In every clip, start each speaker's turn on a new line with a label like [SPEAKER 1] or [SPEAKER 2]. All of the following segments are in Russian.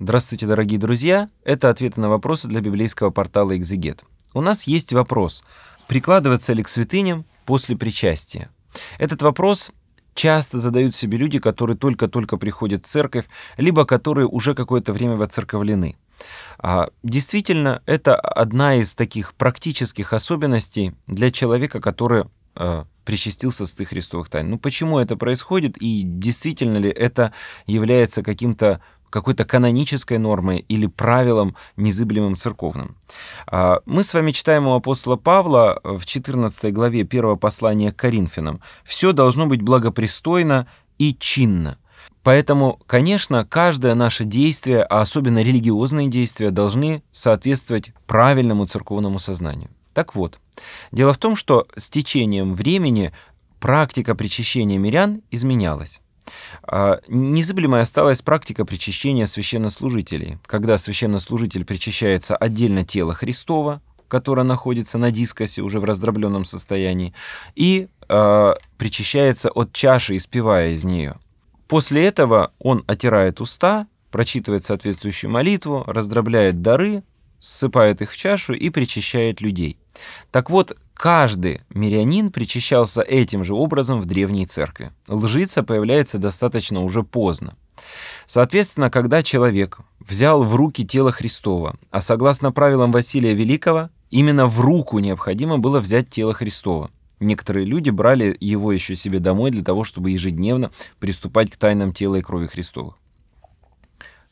[SPEAKER 1] Здравствуйте, дорогие друзья! Это ответы на вопросы для библейского портала «Экзегет». У нас есть вопрос, прикладываться ли к святыням после причастия. Этот вопрос часто задают себе люди, которые только-только приходят в церковь, либо которые уже какое-то время воцерковлены. А, действительно, это одна из таких практических особенностей для человека, который а, причастился с ты Христовых тайн. Ну почему это происходит и действительно ли это является каким-то какой-то канонической нормой или правилом незыблемым церковным. А, мы с вами читаем у апостола Павла в 14 главе 1 послания к Коринфянам. «Все должно быть благопристойно и чинно». Поэтому, конечно, каждое наше действие, а особенно религиозные действия, должны соответствовать правильному церковному сознанию. Так вот, дело в том, что с течением времени практика причащения мирян изменялась. А, Незыблемой осталась практика причащения священнослужителей, когда священнослужитель причащается отдельно тело Христова, которое находится на дискосе уже в раздробленном состоянии, и э, причащается от чаши, испевая из нее. После этого он отирает уста, прочитывает соответствующую молитву, раздробляет дары, ссыпает их в чашу и причащает людей. Так вот, каждый мирянин причащался этим же образом в древней церкви. Лжица появляется достаточно уже поздно. Соответственно, когда человек взял в руки тело Христова, а согласно правилам Василия Великого, именно в руку необходимо было взять тело Христова. Некоторые люди брали его еще себе домой для того, чтобы ежедневно приступать к тайнам тела и крови Христовых.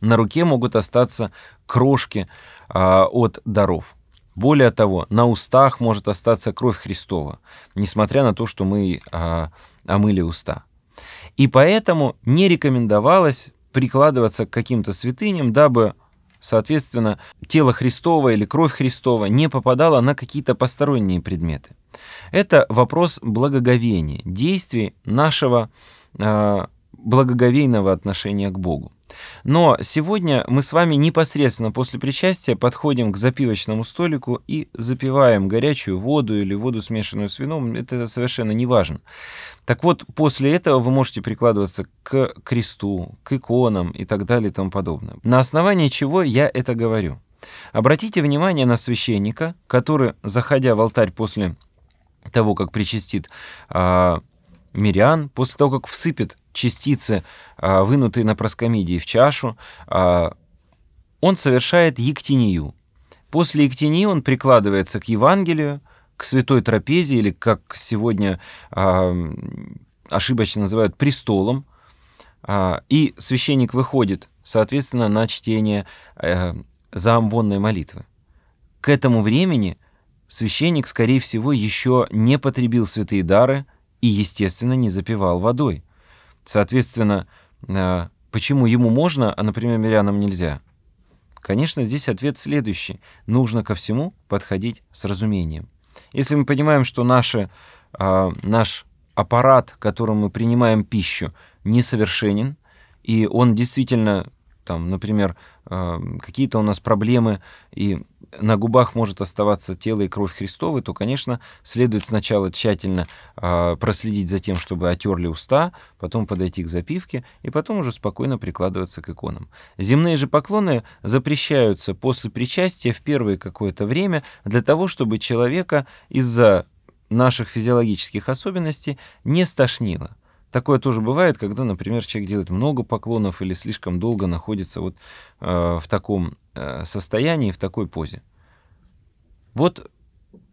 [SPEAKER 1] На руке могут остаться крошки а, от даров. Более того, на устах может остаться кровь Христова, несмотря на то, что мы а, омыли уста. И поэтому не рекомендовалось прикладываться к каким-то святыням, дабы, соответственно, тело Христова или кровь Христова не попадала на какие-то посторонние предметы. Это вопрос благоговения, действий нашего э, благоговейного отношения к Богу. Но сегодня мы с вами непосредственно после причастия подходим к запивочному столику и запиваем горячую воду или воду, смешанную с вином. Это совершенно не важно. Так вот, после этого вы можете прикладываться к кресту, к иконам и так далее и тому подобное. На основании чего я это говорю? Обратите внимание на священника, который, заходя в алтарь после того, как причастит а, мирян, после того, как всыпет частицы, а, вынутые на проскомидии, в чашу, а, он совершает ектинию. После ектинии он прикладывается к Евангелию, к святой трапезе, или как сегодня а, ошибочно называют престолом, и священник выходит, соответственно, на чтение э, заамвонной молитвы. К этому времени священник, скорее всего, еще не потребил святые дары – и, естественно, не запивал водой. Соответственно, э, почему ему можно, а, например, мирянам нельзя? Конечно, здесь ответ следующий. Нужно ко всему подходить с разумением. Если мы понимаем, что наши, э, наш аппарат, которым мы принимаем пищу, несовершенен, и он действительно, там, например, э, какие-то у нас проблемы и на губах может оставаться тело и кровь Христовой, то, конечно, следует сначала тщательно э, проследить за тем, чтобы отерли уста, потом подойти к запивке и потом уже спокойно прикладываться к иконам. Земные же поклоны запрещаются после причастия в первое какое-то время для того, чтобы человека из-за наших физиологических особенностей не стошнило. Такое тоже бывает, когда, например, человек делает много поклонов или слишком долго находится вот э, в таком э, состоянии, в такой позе. Вот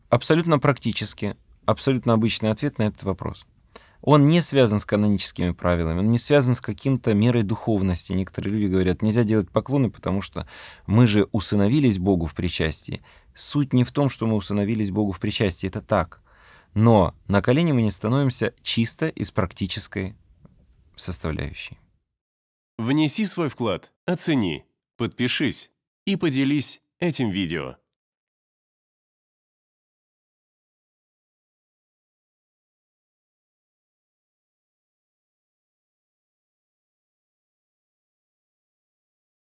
[SPEAKER 1] абсолютно практически, абсолютно обычный ответ на этот вопрос. Он не связан с каноническими правилами, он не связан с каким-то мерой духовности. Некоторые люди говорят, нельзя делать поклоны, потому что мы же усыновились Богу в причастии. Суть не в том, что мы усыновились Богу в причастии, это так – но на колени мы не становимся чисто из практической составляющей. Внеси свой вклад, оцени, подпишись и поделись этим видео.